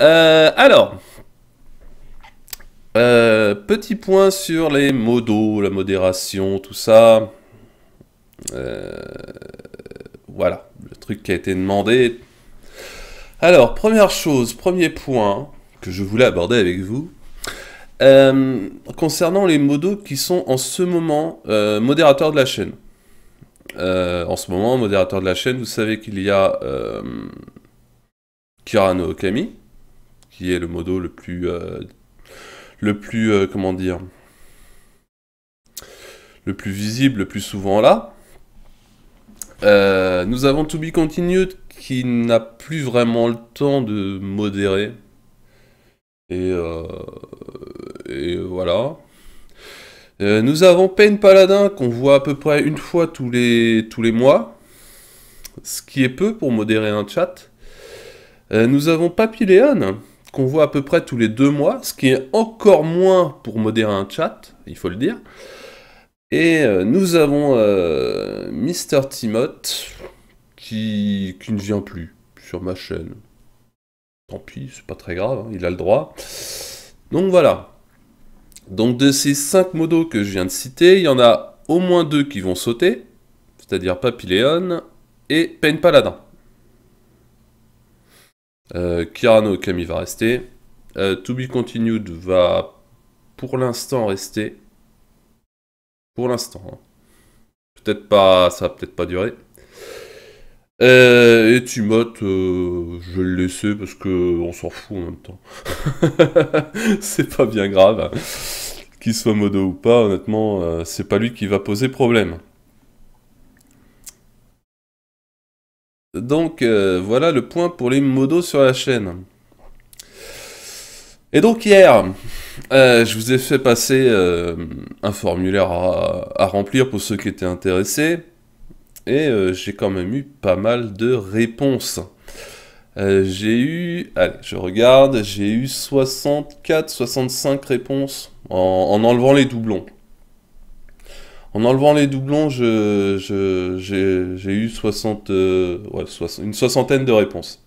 Euh, alors, euh, petit point sur les modos, la modération, tout ça. Euh, voilà, le truc qui a été demandé. Alors, première chose, premier point que je voulais aborder avec vous. concernant les modos qui sont en ce moment modérateurs de la chaîne. en ce moment, modérateurs de la chaîne, vous savez qu'il y a Kirano Okami, qui est le modo le plus, euh, le plus, euh, comment dire, le plus visible, le plus souvent là. Euh, nous avons To Be Continued qui n'a plus vraiment le temps de modérer. Et, voilà. nous avons Pain Paladin qu'on voit à peu près une fois tous les, tous les mois ce qui est peu pour modérer un chat. nous avons Papy Léon, qu'on voit à peu près tous les deux mois, ce qui est encore moins pour modérer un chat, il faut le dire. Et euh, nous avons Mr. Euh, Mister Timoth qui, qui ne vient plus sur ma chaîne. Tant pis, c'est pas très grave, hein, il a le droit. Donc voilà. Donc de ces cinq modos que je viens de citer, il y en a au moins deux qui vont sauter, c'est-à-dire Papilléon et Pain Paladin. Euh, Kirano Kami va rester. Euh, to be continued va pour l'instant rester. Pour l'instant. Hein. Peut-être pas, ça va peut-être pas durer. Euh, et Timoth, je vais le laisser parce que on s'en fout en même temps. c'est pas bien grave. Hein. Qu'il soit modo ou pas, honnêtement, c'est pas lui qui va poser problème. Donc euh, voilà le point pour les modos sur la chaîne. Et donc hier, euh, je vous ai fait passer euh, un formulaire à, remplir pour ceux qui étaient intéressés. Et j'ai quand même eu pas mal de réponses. j'ai eu, allez, je regarde, j'ai eu 64-65 réponses en enlevant les doublons. En enlevant les doublons, j'ai eu euh, une soixantaine de réponses.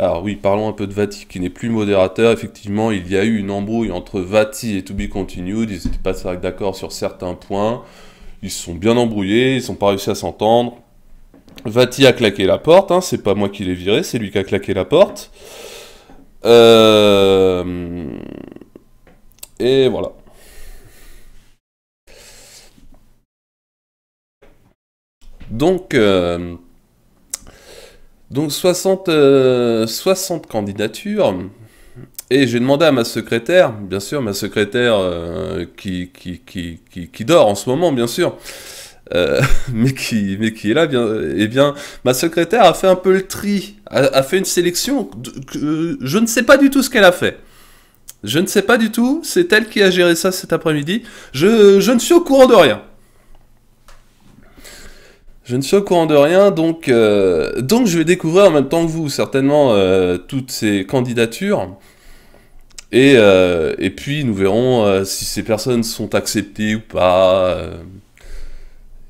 Alors oui, parlons un peu de Vati qui n'est plus modérateur. Effectivement, il y a eu une embrouille entre Vati et To Be Continued. Ils n'étaient pas d'accord sur certains points. Ils se sont bien embrouillés, ils n'ont pas réussi à s'entendre. Vati a claqué la porte, hein, c'est pas moi qui l'ai viré, c'est lui qui a claqué la porte. Euh, et voilà. Donc, euh, Donc 60, euh, candidatures. Et j'ai demandé à ma secrétaire, bien sûr, ma secrétaire qui, qui, qui, qui, dort en ce moment, bien sûr. Euh, mais, qui, est là, bien, eh bien, ma secrétaire a fait un peu le tri, a, fait une sélection. je ne sais pas du tout ce qu'elle a fait. Je ne sais pas du tout, c'est elle qui a géré ça cet après-midi. Je, ne suis au courant de rien. Je ne suis au courant de rien, donc, euh, donc je vais découvrir en même temps que vous certainement euh, toutes ces candidatures. Et, et puis nous verrons si ces personnes sont acceptées ou pas.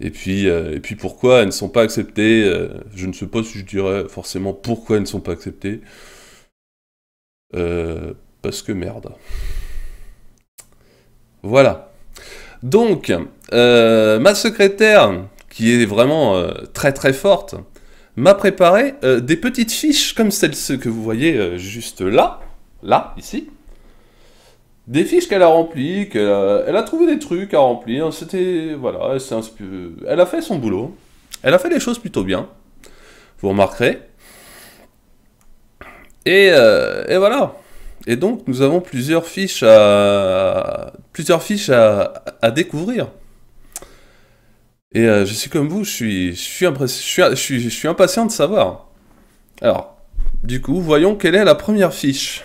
Et puis, euh, et puis pourquoi elles ne sont pas acceptées euh, Je ne sais pas si je dirais forcément pourquoi elles ne sont pas acceptées. Euh, parce que merde. Voilà. Donc, ma secrétaire, qui est vraiment très très forte, m'a préparé des petites fiches comme celle que vous voyez juste là, là, ici des fiches qu'elle a remplies, qu'elle a, elle a trouvé des trucs à remplir. C'était voilà, elle, elle a fait son boulot. Elle a fait les choses plutôt bien. Vous remarquerez. Et, euh, voilà. Et donc nous avons plusieurs fiches à plusieurs fiches à, découvrir. Et euh, je suis comme vous, je suis, je suis, suis, je suis impatient de savoir. Alors, du coup, voyons quelle est la première fiche.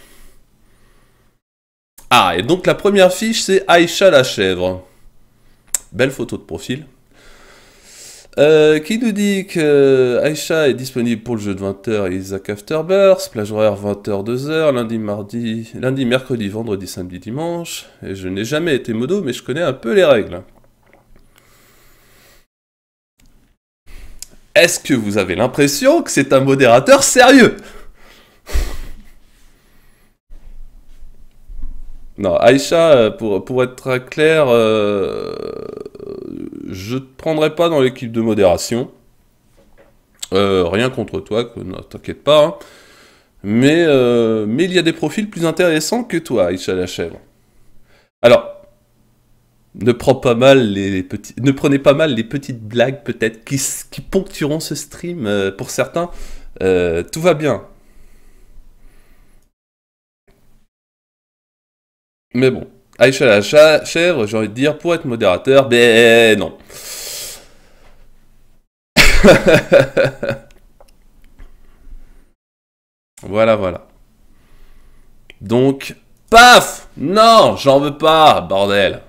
Ah, et donc la première fiche, c'est Aïcha la chèvre. Belle photo de profil. Euh, qui nous dit que Aïcha est disponible pour le jeu de 20h et Isaac Afterbirth, plage horaire 20h, 2h, lundi, mardi, lundi, mercredi, vendredi, samedi, dimanche. Et je n'ai jamais été modo, mais je connais un peu les règles. Est-ce que vous avez l'impression que c'est un modérateur sérieux Non, Aïcha, euh, pour, pour être clair, euh, je ne te prendrai pas dans l'équipe de modération. Euh, rien contre toi, ne t'inquiète pas. Hein. Mais, mais il y a des profils plus intéressants que toi, Aïcha la chèvre. Alors, ne, prends pas mal les petits, ne prenez pas mal les petites blagues peut-être qui, qui, ponctueront ce stream pour certains. tout va bien, Mais bon, Aïcha la chèvre, j'ai envie de dire, pour être modérateur, ben non. voilà, voilà. Donc, paf Non, j'en veux pas, bordel.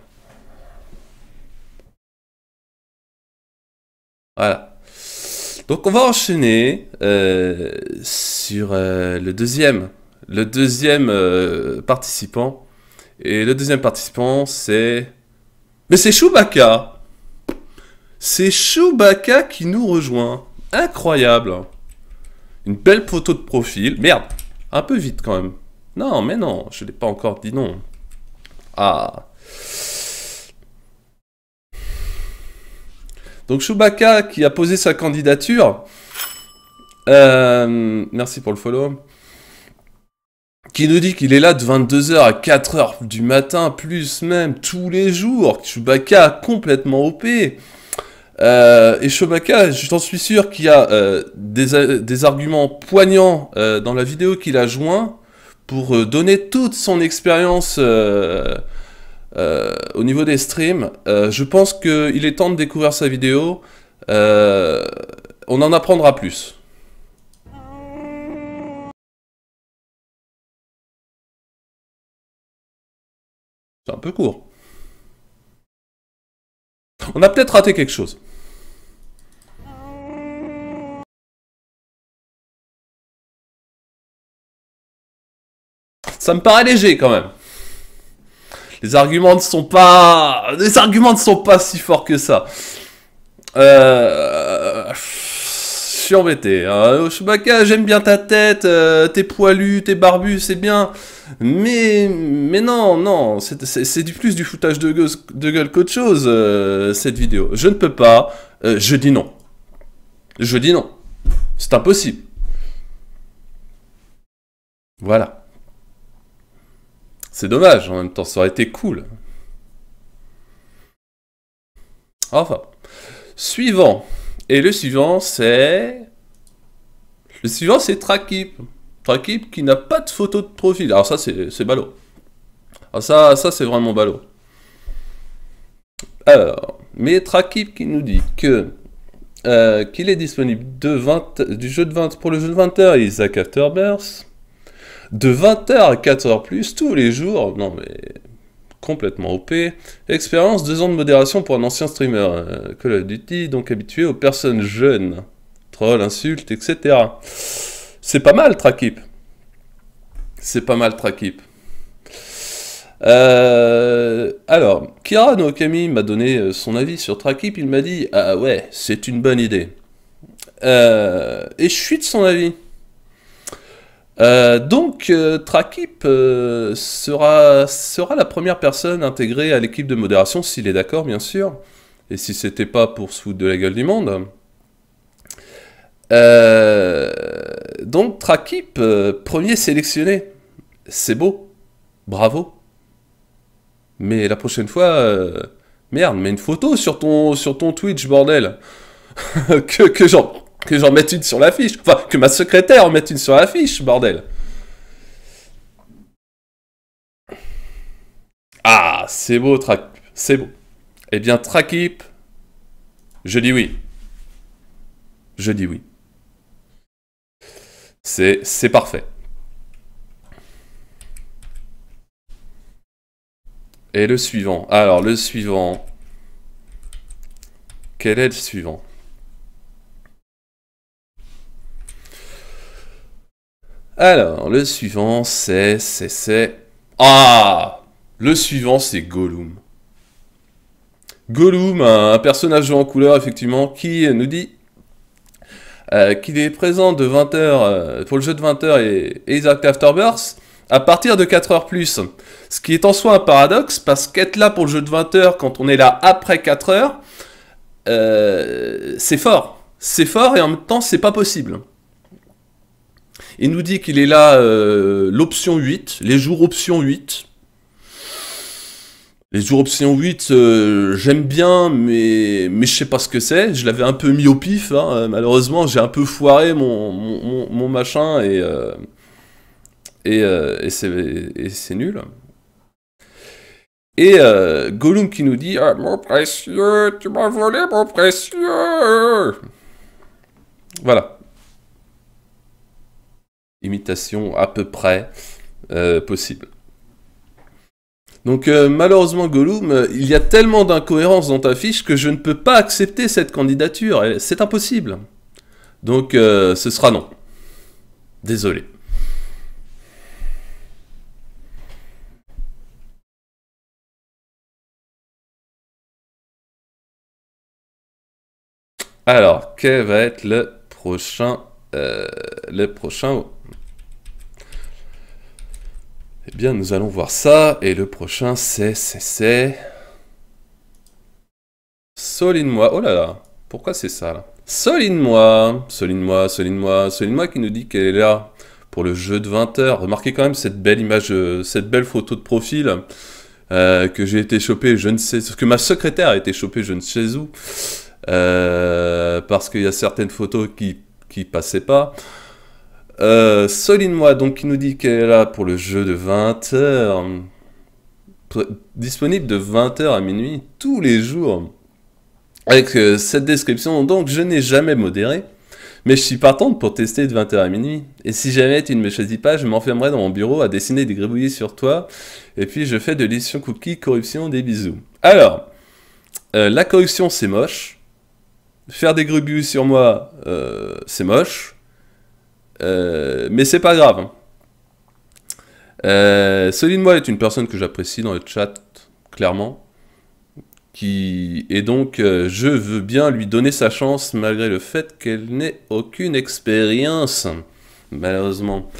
Voilà. Donc on va enchaîner euh, sur euh, le deuxième, le deuxième euh, participant et le deuxième participant, c'est... Mais c'est Chewbacca C'est Chewbacca qui nous rejoint. Incroyable Une belle photo de profil. Merde Un peu vite quand même. Non, mais non, je l'ai pas encore dit non. Ah Donc Chewbacca qui a posé sa candidature. Euh, merci pour le follow qui nous dit qu'il est là de 22h à 4h du matin, plus même tous les jours. Chewbacca complètement OP. Euh, et Chewbacca, j'en suis sûr qu'il y a euh, des, euh, des, arguments poignants euh, dans la vidéo qu'il a joint pour donner toute son expérience au niveau des streams. je pense qu'il est temps de découvrir sa vidéo. on en apprendra plus. C'est un peu court. On a peut-être raté quelque chose. Ça me paraît léger quand même. Les arguments ne sont pas... Les arguments ne sont pas si forts que ça. Euh suis embêté. Ah, Chewbacca, j'aime bien ta tête, euh, t'es poilu, t'es barbu, c'est bien. Mais, mais non, non, c'est du plus du foutage de gueule, de qu'autre chose, euh, cette vidéo. Je ne peux pas, euh, je dis non. Je dis non. C'est impossible. Voilà. C'est dommage, en même temps, ça aurait été cool. Enfin. Suivant. Et le suivant, c'est... Le suivant, c'est Trakip. Trakip qui n'a pas de photo de profil. Alors ça, c'est ballot. Alors ça, ça c'est vraiment ballot. Alors, mais Trakip qui nous dit que... Euh, qu'il est disponible de 20, du jeu de 20, pour le jeu de 20h, Isaac Afterbirth, de 20h à 4h plus tous les jours. Non mais complètement OP. Expérience, deux ans de modération pour un ancien streamer. Euh, Call of Duty, donc habitué aux personnes jeunes. Troll, insultes, etc. C'est pas mal, Trakip. C'est pas mal, Trakip. Euh, alors, Kira Nookami m'a donné euh, son avis sur Trakip. Il m'a dit Ah ouais, c'est une bonne idée. et je suis de son avis. Euh, donc, euh, Trakip euh, sera, sera la première personne intégrée à l'équipe de modération, s'il est d'accord, bien sûr, et si c'était pas pour se foutre de la gueule du monde. donc, Trakip, premier sélectionné. C'est beau. Bravo. Mais la prochaine fois, merde, mets une photo sur ton, sur ton Twitch, bordel. que, que genre que j'en mette une sur la fiche. Enfin, que ma secrétaire en mette une sur l'affiche, bordel. Ah, c'est beau, Trakip. C'est beau. Eh bien, Trakip, je dis oui. Je dis oui. C'est parfait. Et le suivant. Alors, le suivant. Quel est le suivant Alors, le suivant, c'est, c'est, c'est... Ah Le suivant, c'est Gollum. Gollum, un personnage en couleur, effectivement, qui nous dit euh, qu'il est présent de 20h euh, pour le jeu de 20h et, exact Isaac Afterbirth à partir de 4h plus. Ce qui est en soi un paradoxe parce qu'être là pour le jeu de 20h quand on est là après 4h, euh, c'est fort. C'est fort et en même temps c'est pas possible. Il nous dit qu'il est là euh, l'option 8, les jours option 8. Les jours option 8, euh, j'aime bien, mais, mais je sais pas ce que c'est. Je l'avais un peu mis au pif, hein, euh, malheureusement, j'ai un peu foiré mon, machin et, et, c'est nul. Et Gollum qui nous dit ah, Mon précieux, tu m'as volé mon précieux Voilà imitation à peu près euh, possible. Donc euh, malheureusement Gollum, euh, il y a tellement d'incohérences dans ta fiche que je ne peux pas accepter cette candidature, c'est impossible. Donc ce sera non. Désolé. Alors, quel va être le prochain, le prochain eh bien, nous allons voir ça. Et le prochain, c'est, c'est, c'est... Solide-moi. Oh là là. Pourquoi c'est ça, là Soline moi Soline moi Soline moi Soline moi qui nous dit qu'elle est là pour le jeu de 20 h Remarquez quand même cette belle image, euh, cette belle photo de profil. Euh, que j'ai été chopé, je ne sais, que ma secrétaire a été chopée, je ne sais où, euh, parce qu'il y a certaines photos qui qui passaient pas. Euh, Soline Moi, donc, qui nous dit qu'elle est là pour le jeu de 20h. Disponible de 20h à minuit tous les jours. Avec euh, cette description, donc, je n'ai jamais modéré. Mais je suis partante pour tester de 20h à minuit. Et si jamais tu ne me choisis pas, je m'enfermerai dans mon bureau à dessiner des gribouillis sur toi. Et puis je fais de l'édition cookie, corruption, des bisous. Alors, euh, la corruption c'est moche. Faire des gribouillis sur moi, c'est moche. Euh, mais c'est pas grave. Hein. Euh, moi est une personne que j'apprécie dans le chat, clairement. Qui... Et donc, euh, je veux bien lui donner sa chance malgré le fait qu'elle n'ait aucune expérience, malheureusement.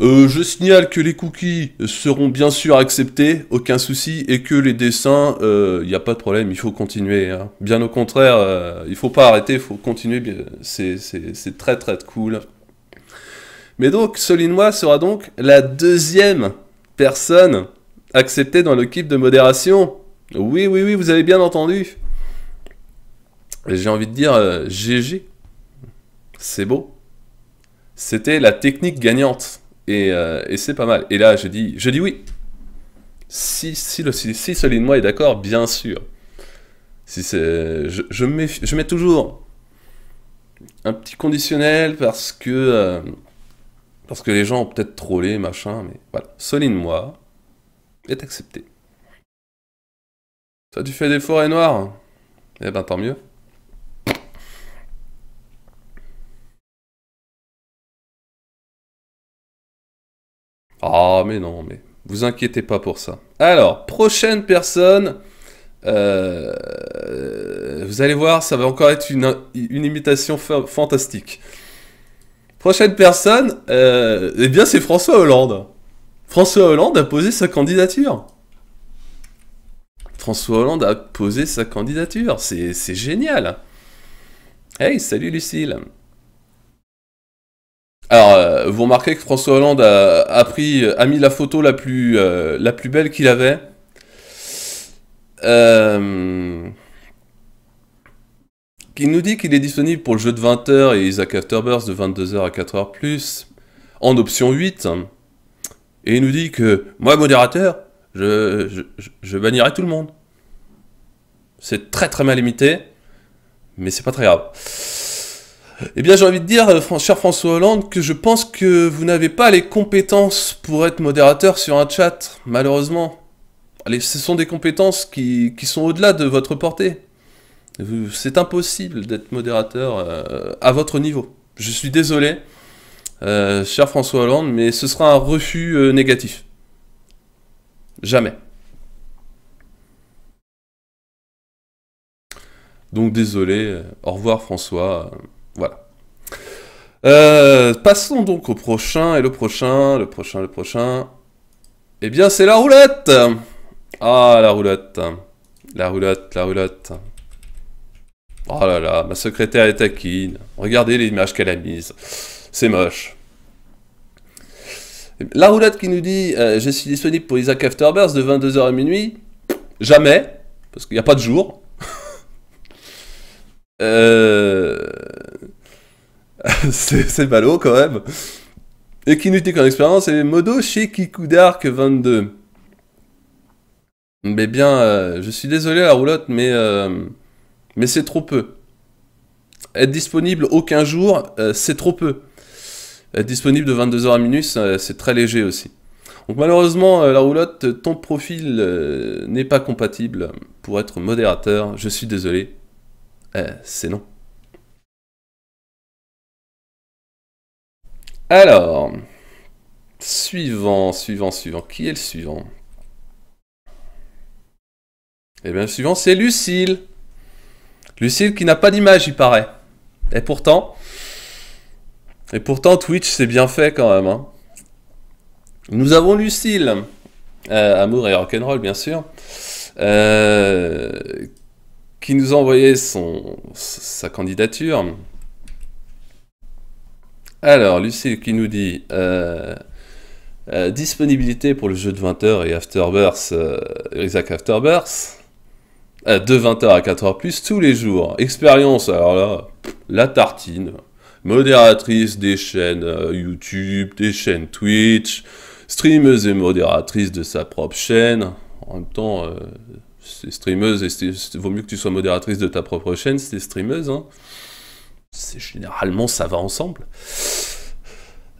Euh, je signale que les cookies seront bien sûr acceptés, aucun souci, et que les dessins, il n'y a pas de problème, il faut continuer. Hein. Bien au contraire, il ne faut pas arrêter, il faut continuer, c'est très très cool. Mais donc, Solinois sera donc la deuxième personne acceptée dans l'équipe de modération. Oui, oui, oui, vous avez bien entendu. J'ai envie de dire GG. Euh, c'est beau. C'était la technique gagnante. Euh, et, c'est pas mal. Et là, je dis, je dis oui. Si, si, si, Solinois est d'accord, bien sûr. Si je, mets, toujours un petit conditionnel parce que... Euh, parce que les gens ont peut-être trollé, machin, mais voilà. Soline Moi est accepté. Toi, tu fais des forêts noires Eh ben, tant mieux. Ah, mais non, mais vous inquiétez pas pour ça. Alors, prochaine personne. Euh, vous allez voir, ça va encore être une, imitation fantastique. Prochaine personne, euh, eh bien c'est François Hollande. François Hollande a posé sa candidature. François Hollande a posé sa candidature. C'est génial. Hey, salut Lucille. Alors, euh, vous remarquez que François Hollande a, pris, a mis la photo la plus, euh, la plus belle qu'il avait. Euh, qui nous dit qu'il est disponible pour le jeu de 20h et Isaac Afterbirth de 22h à 4h plus, en option 8. Et il nous dit que moi, modérateur, je, je, je tout le monde. C'est très très mal limité, mais c'est pas très grave. Eh bien, j'ai envie de dire, euh, cher François Hollande, que je pense que vous n'avez pas les compétences pour être modérateur sur un chat, malheureusement. Allez, ce sont des compétences qui sont au-delà de votre portée. C'est impossible d'être modérateur euh, à votre niveau. Je suis désolé, euh, cher François Hollande, mais ce sera un refus euh, négatif. Jamais. Donc désolé, au revoir François, voilà. passons donc au prochain, et le prochain, le prochain, le prochain. Eh bien c'est la roulette Ah la roulette La roulette, la roulette Oh là là, ma secrétaire est taquine. Regardez l'image qu'elle a mise. C'est moche. La roulotte qui nous dit euh, Je suis disponible pour Isaac Afterbirth de 22h à minuit. Jamais, parce qu'il n'y a pas de jour. Euh, c'est ballot quand même. Et qui nous dit qu'en expérience, c'est Modo chez Kikudark 22. Mais bien, euh, je suis désolé la roulotte, mais mais c'est trop peu. Être disponible aucun jour, euh, c'est trop peu. Être disponible de 22h à minuit, c'est très léger aussi. Donc malheureusement, euh, la roulotte, ton profil euh, n'est pas compatible pour être modérateur. Je suis désolé. c'est non. Alors, suivant, suivant, suivant. Qui est le suivant Eh bien, le suivant, c'est Lucille. Lucille qui n'a pas d'image, il paraît. Et pourtant, et pourtant Twitch c'est bien fait quand même. Hein. Nous avons Lucille, euh, Amour et Rock'n'Roll bien sûr, euh, qui nous a envoyé son, sa candidature. Alors, Lucille qui nous dit euh, disponibilité pour le jeu de 20h et Afterbirth, Isaac Afterbirth. Eh, de 20h à 4h, tous les jours. Expérience, alors là, la tartine. Modératrice des chaînes euh, YouTube, des chaînes Twitch, streameuse et modératrice de sa propre chaîne. En même temps, euh, c'est streameuse, et vaut mieux que tu sois modératrice de ta propre chaîne, c'est streameuse. Hein. C'est, généralement, ça va ensemble.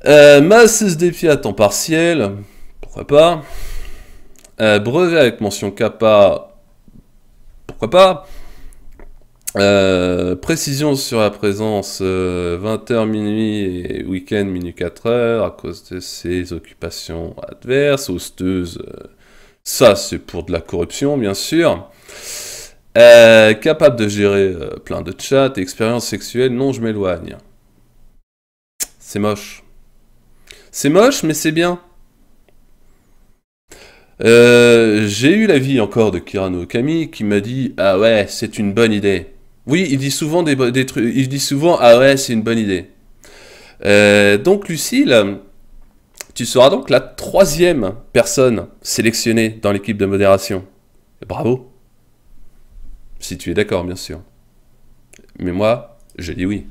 Euh, des pieds à temps partiel, pourquoi pas. Euh, brevet avec mention CAPA pas euh, précision sur la présence 20h euh, minuit et week-end minuit 4h à cause de ses occupations adverses, osteuses euh, ça, c'est pour de la corruption, bien sûr. capable de gérer plein de chats, expérience sexuelle, non, je m'éloigne. C'est moche. C'est moche, mais c'est bien. Euh, j'ai eu l'avis encore de Kirano Kami qui m'a dit Ah ouais, c'est une bonne idée. Oui, il dit souvent des, trucs. Il dit souvent Ah ouais, c'est une bonne idée. Euh, donc, Lucille, tu seras donc la troisième personne sélectionnée dans l'équipe de modération. Bravo. Si tu es d'accord, bien sûr. Mais moi, je dis oui.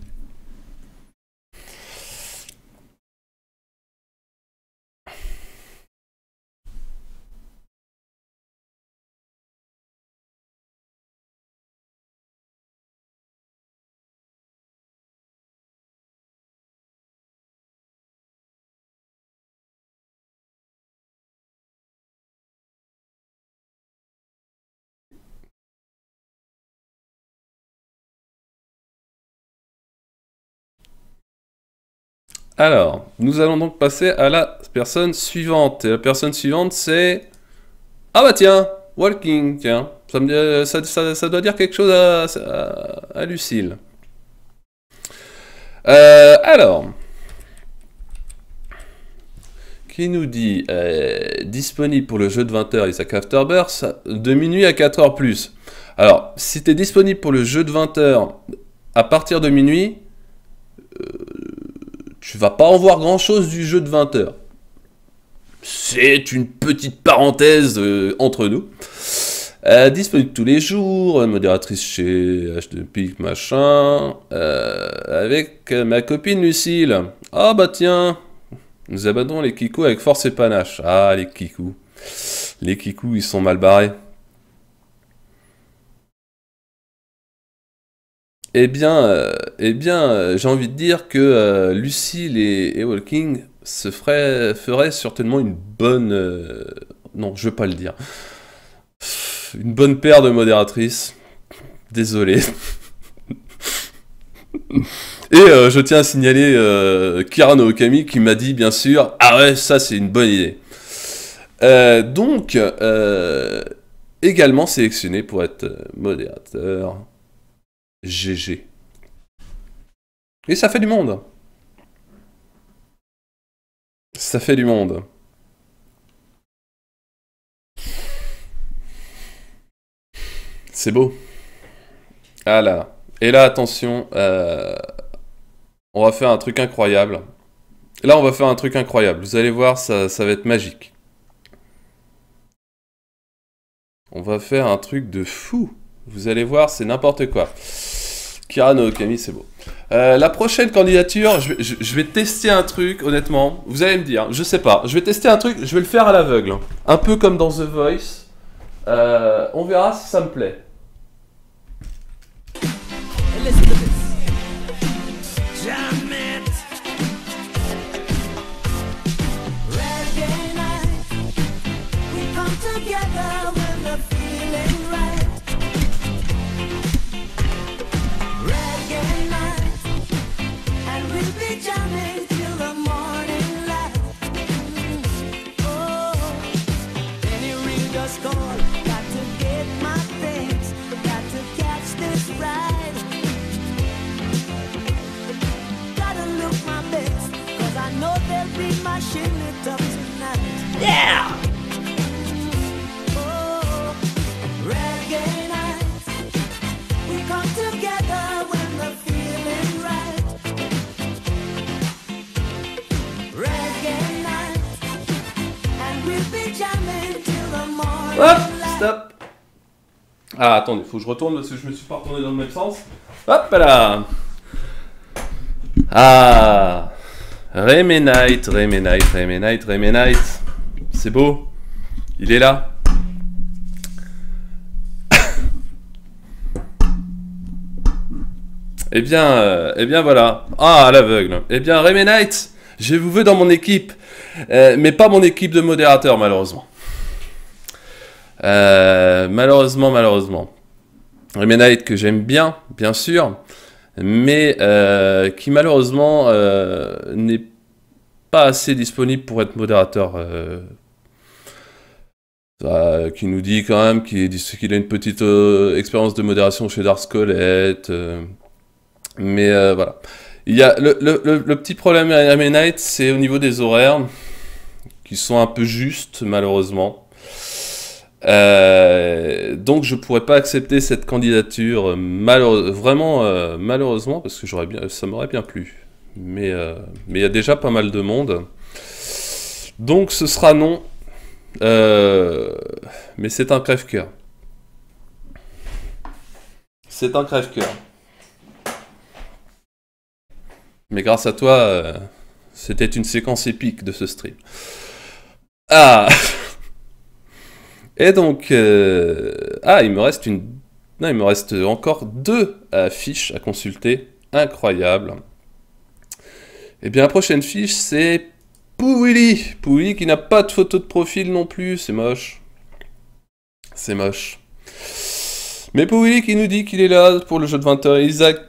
Alors, nous allons donc passer à la personne suivante. Et la personne suivante, c'est... Ah bah tiens, Walking, tiens. Ça, euh, ça, doit dire quelque chose à, Lucille. Euh, alors, qui nous dit euh, disponible pour le jeu de 20h Isaac Afterbirth de minuit à 4h plus. Alors, si tu es disponible pour le jeu de 20h à partir de minuit, tu vas pas en voir grand chose du jeu de 20 heures. C'est une petite parenthèse euh, entre nous. Euh, disponible tous les jours, euh, modératrice chez H2Pic, machin, avec ma copine Lucille. Ah bah tiens, nous abandonnons les Kiko avec force et panache. Ah les Kikou. Les Kikou, ils sont mal barrés. Eh bien, euh, eh bien euh, j'ai envie de dire que euh, Lucille et, Walking se feraient, certainement une bonne... non, je veux pas le dire. Une bonne paire de modératrices. Désolé. Et je tiens à signaler euh, Okami qui m'a dit bien sûr Ah ouais, ça c'est une bonne idée. donc, également sélectionné pour être modérateur. GG. Et ça fait du monde. Ça fait du monde. C'est beau. Ah là. Et là, attention, euh, on va faire un truc incroyable. Là, on va faire un truc incroyable. Vous allez voir, ça, ça va être magique. On va faire un truc de fou. Vous allez voir, c'est n'importe quoi. Kirano, Camille, c'est beau. Euh, la prochaine candidature, je vais, tester un truc, honnêtement. Vous allez me dire, je sais pas. Je vais tester un truc, je vais le faire à l'aveugle. Hein. Un peu comme dans The Voice. Euh, on verra si ça me plaît. Ah, attendez, faut que je retourne parce que je me suis pas retourné dans le même sens. Hop là Ah Remenite, Remenite, Remenite, Remenite. C'est beau. Il est là. eh bien, euh, eh bien voilà. Ah, l'aveugle. Eh bien, Remenite, je vous veux dans mon équipe. Euh, mais pas mon équipe de modérateur, malheureusement. Euh, malheureusement, malheureusement. Ramenite que j'aime bien, bien sûr, mais euh, qui malheureusement euh, n'est pas assez disponible pour être modérateur. Bah, qui nous dit quand même qu'il a une petite expérience de modération chez Dark mais voilà. Il y a le, petit problème à Ramenite, c'est au niveau des horaires, qui sont un peu justes malheureusement. Euh, donc je pourrais pas accepter cette candidature, euh, vraiment euh, malheureusement, parce que j'aurais bien, ça m'aurait bien plu. Mais mais il y a déjà pas mal de monde. Donc ce sera non. mais c'est un crève-cœur. C'est un crève-cœur. Mais grâce à toi, c'était une séquence épique de ce stream. Ah Et donc, euh, ah, il me reste une, non, il me reste encore deux fiches à consulter, incroyable. Et eh bien, la prochaine fiche, c'est Pouilly, Pouilly qui n'a pas de photo de profil non plus, c'est moche, c'est moche. Mais Pouilly qui nous dit qu'il est là pour le jeu de 20h, Isaac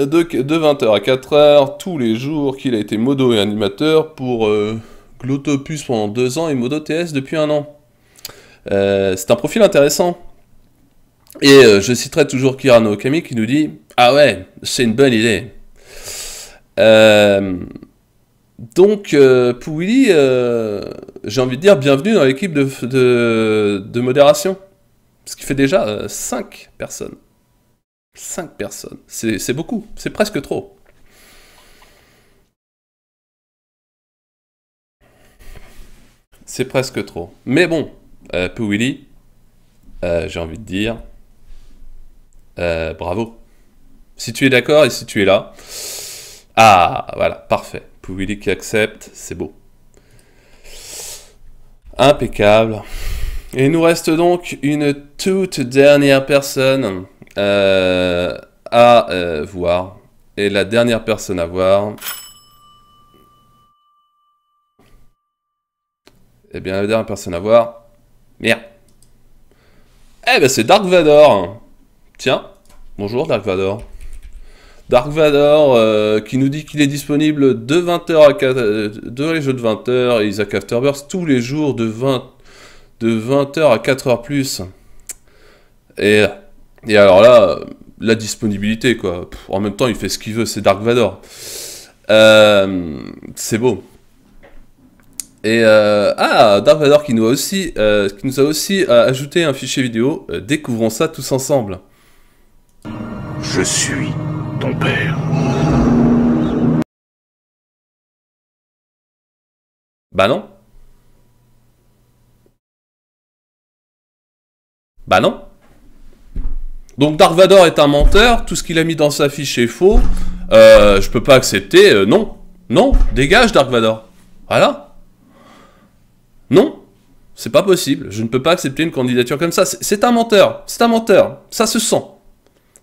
euh, de, 20h à 4h tous les jours qu'il a été modo et animateur pour euh, Glotopus pendant 2 ans et modo TS depuis un an. Euh, c'est un profil intéressant. Et euh, je citerai toujours Kirano Okami qui nous dit Ah ouais, c'est une bonne idée. Euh, donc, pour j'ai envie de dire bienvenue dans l'équipe de, de, modération. Ce qui fait déjà 5 personnes. 5 personnes. C'est beaucoup. C'est presque trop. C'est presque trop. Mais bon, euh, Pouilly, euh, j'ai envie de dire euh, bravo. Si tu es d'accord et si tu es là. Ah, voilà, parfait. Pouilly qui accepte, c'est beau. Impeccable. Et il nous reste donc une toute dernière personne à voir. Et la dernière personne à voir. Eh bien, la dernière personne à voir, eh ben c'est Dark Vador. Tiens, bonjour Dark Vador. Dark Vador euh, qui nous dit qu'il est disponible de 20h à 4, h euh, de les jeux de 20h et Isaac Afterbirth tous les jours de 20 de 20h à 4h plus. Et, et alors là la disponibilité quoi. en même temps, il fait ce qu'il veut, c'est Dark Vador. Euh, c'est beau. Et euh, ah, Dark Vador qui nous a aussi, euh, euh, ajouté un fichier vidéo. découvrons ça tous ensemble. Je suis ton père. Bah non. Bah non. Donc Dark Vador est un menteur. Tout ce qu'il a mis dans sa fiche est faux. je peux pas accepter. non. Non. Dégage Dark Vador. Voilà. Non, c'est pas possible. Je ne peux pas accepter une candidature comme ça. C'est un menteur. C'est un menteur. Ça se sent.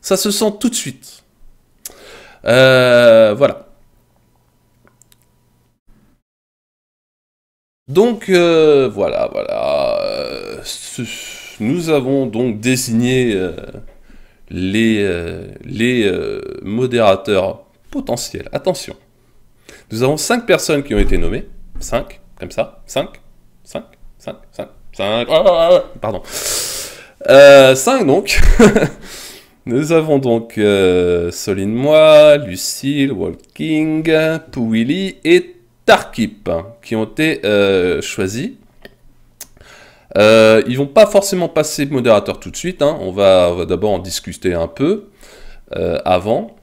Ça se sent tout de suite. Euh, voilà. Donc euh, voilà, voilà. Euh, nous avons donc désigné les, les modérateurs potentiels. Attention. Nous avons cinq personnes qui ont été nommées. Cinq, comme ça. cinq. 5 5 5 5 Pardon. 5 euh, donc. Nous avons donc euh, Soline Moi, Lucille, Walking, Pouilly et Tarkip qui ont été euh, choisis. ils vont pas forcément passer modérateur tout de suite. Hein. On va, d'abord en discuter un peu avant.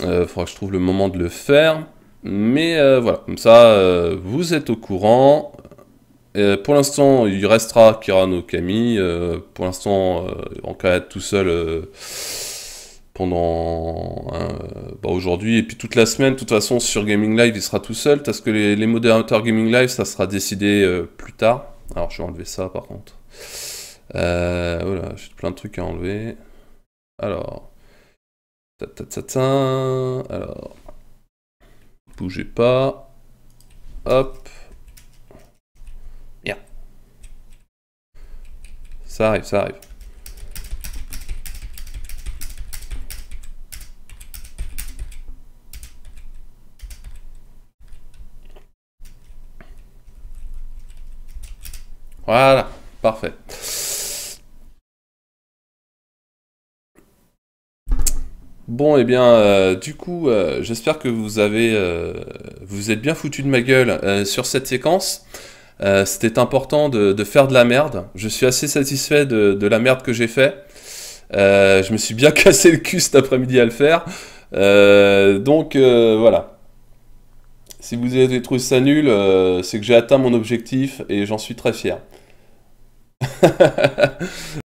Il faudra que je trouve le moment de le faire. Mais voilà, comme ça, vous êtes au courant. Euh, pour l'instant, il restera Kirano, Kami. Euh, pour l'instant, en euh, cas tout seul pendant hein, bah, aujourd'hui et puis toute la semaine. De toute façon, sur Gaming Live, il sera tout seul parce que les, les modérateurs Gaming Live, ça sera décidé plus tard. Alors, je vais enlever ça par contre. voilà, j'ai plein de trucs à enlever. Alors. tata Alors. Bougez pas. Hop. Ça arrive, ça arrive. Voilà, parfait. Bon, et eh bien, euh, du coup, euh, j'espère que vous avez, euh, vous êtes bien foutu de ma gueule sur cette séquence. Euh, c'était important de, faire de la merde. Je suis assez satisfait de, la merde que j'ai fait. Euh, je me suis bien cassé le cul cet après-midi à le faire. Euh, donc voilà. Si vous avez trouvé ça nul, c'est que j'ai atteint mon objectif et j'en suis très fier.